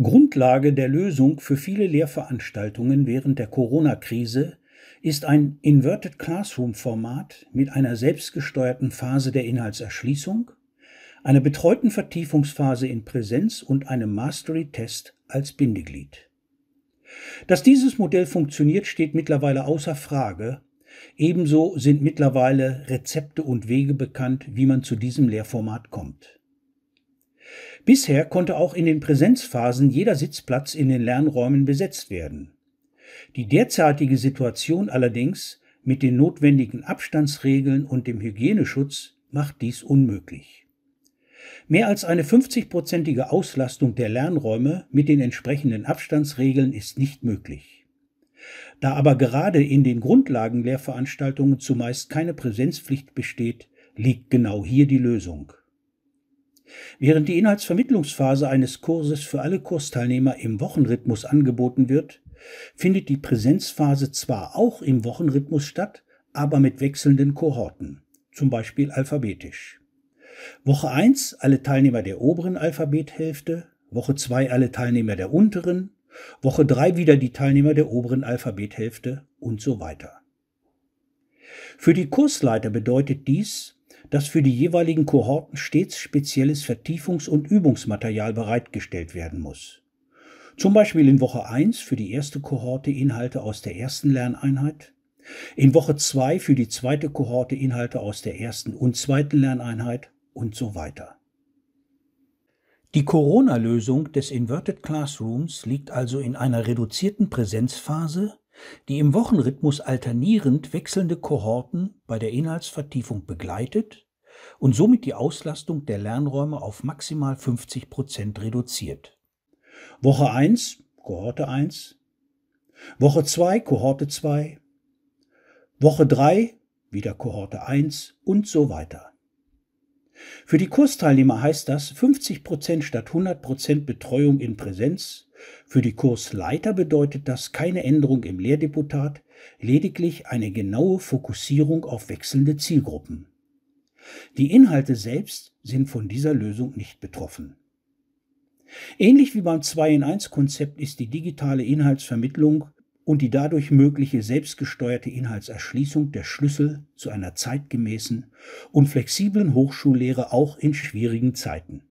Grundlage der Lösung für viele Lehrveranstaltungen während der Corona-Krise ist ein Inverted Classroom-Format mit einer selbstgesteuerten Phase der Inhaltserschließung, einer betreuten Vertiefungsphase in Präsenz und einem Mastery-Test als Bindeglied. Dass dieses Modell funktioniert, steht mittlerweile außer Frage. Ebenso sind mittlerweile Rezepte und Wege bekannt, wie man zu diesem Lehrformat kommt. Bisher konnte auch in den Präsenzphasen jeder Sitzplatz in den Lernräumen besetzt werden. Die derzeitige Situation allerdings mit den notwendigen Abstandsregeln und dem Hygieneschutz macht dies unmöglich. Mehr als eine 50-prozentige Auslastung der Lernräume mit den entsprechenden Abstandsregeln ist nicht möglich. Da aber gerade in den Grundlagenlehrveranstaltungen zumeist keine Präsenzpflicht besteht, liegt genau hier die Lösung. Während die Inhaltsvermittlungsphase eines Kurses für alle Kursteilnehmer im Wochenrhythmus angeboten wird, findet die Präsenzphase zwar auch im Wochenrhythmus statt, aber mit wechselnden Kohorten, zum Beispiel alphabetisch. Woche 1 alle Teilnehmer der oberen Alphabethälfte, Woche 2 alle Teilnehmer der unteren, Woche 3 wieder die Teilnehmer der oberen Alphabethälfte und so weiter. Für die Kursleiter bedeutet dies, dass für die jeweiligen Kohorten stets spezielles Vertiefungs- und Übungsmaterial bereitgestellt werden muss. Zum Beispiel in Woche 1 für die erste Kohorte Inhalte aus der ersten Lerneinheit, in Woche 2 für die zweite Kohorte Inhalte aus der ersten und zweiten Lerneinheit und so weiter. Die Corona-Lösung des Inverted Classrooms liegt also in einer reduzierten Präsenzphase die im Wochenrhythmus alternierend wechselnde Kohorten bei der Inhaltsvertiefung begleitet und somit die Auslastung der Lernräume auf maximal 50 Prozent reduziert. Woche 1, Kohorte 1, Woche 2, Kohorte 2, Woche 3, wieder Kohorte 1 und so weiter. Für die Kursteilnehmer heißt das 50% statt 100% Betreuung in Präsenz für die Kursleiter bedeutet das keine Änderung im Lehrdeputat, lediglich eine genaue Fokussierung auf wechselnde Zielgruppen. Die Inhalte selbst sind von dieser Lösung nicht betroffen. Ähnlich wie beim 2 in 1 Konzept ist die digitale Inhaltsvermittlung und die dadurch mögliche selbstgesteuerte Inhaltserschließung der Schlüssel zu einer zeitgemäßen und flexiblen Hochschullehre auch in schwierigen Zeiten.